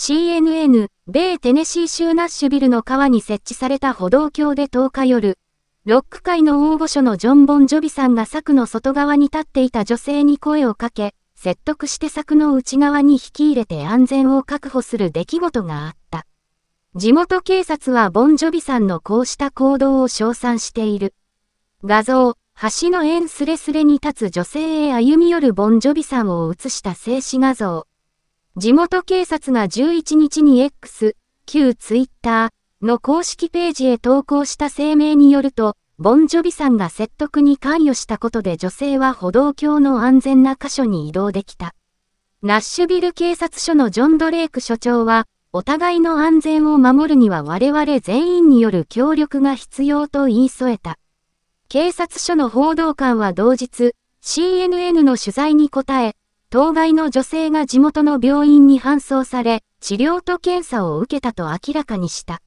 CNN、米テネシー州ナッシュビルの川に設置された歩道橋で10日夜、ロック界の大御所のジョン・ボン・ジョビさんが柵の外側に立っていた女性に声をかけ、説得して柵の内側に引き入れて安全を確保する出来事があった。地元警察はボン・ジョビさんのこうした行動を称賛している。画像、橋の縁すれすれに立つ女性へ歩み寄るボン・ジョビさんを写した静止画像。地元警察が11日に X、旧ツイッターの公式ページへ投稿した声明によると、ボンジョビさんが説得に関与したことで女性は歩道橋の安全な箇所に移動できた。ナッシュビル警察署のジョン・ドレイク署長は、お互いの安全を守るには我々全員による協力が必要と言い添えた。警察署の報道官は同日、CNN の取材に答え、当該の女性が地元の病院に搬送され、治療と検査を受けたと明らかにした。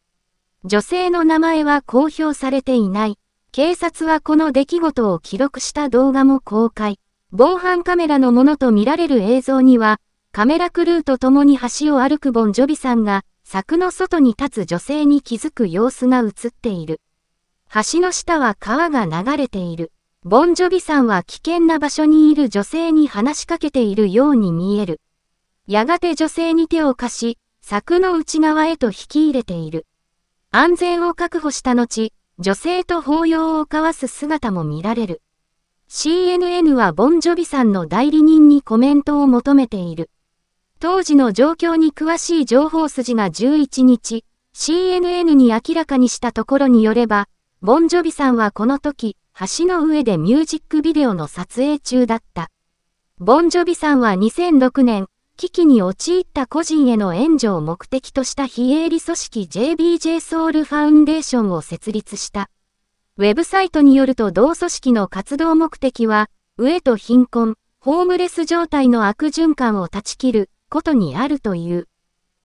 女性の名前は公表されていない。警察はこの出来事を記録した動画も公開。防犯カメラのものとみられる映像には、カメラクルーと共に橋を歩くボンジョビさんが、柵の外に立つ女性に気づく様子が映っている。橋の下は川が流れている。ボンジョビさんは危険な場所にいる女性に話しかけているように見える。やがて女性に手を貸し、柵の内側へと引き入れている。安全を確保した後、女性と抱擁を交わす姿も見られる。CNN はボンジョビさんの代理人にコメントを求めている。当時の状況に詳しい情報筋が11日、CNN に明らかにしたところによれば、ボンジョビさんはこの時、橋の上でミュージックビデオの撮影中だった。ボンジョビさんは2006年、危機に陥った個人への援助を目的とした非営利組織 JBJ ソウルファウンデーションを設立した。ウェブサイトによると同組織の活動目的は、飢えと貧困、ホームレス状態の悪循環を断ち切ることにあるという。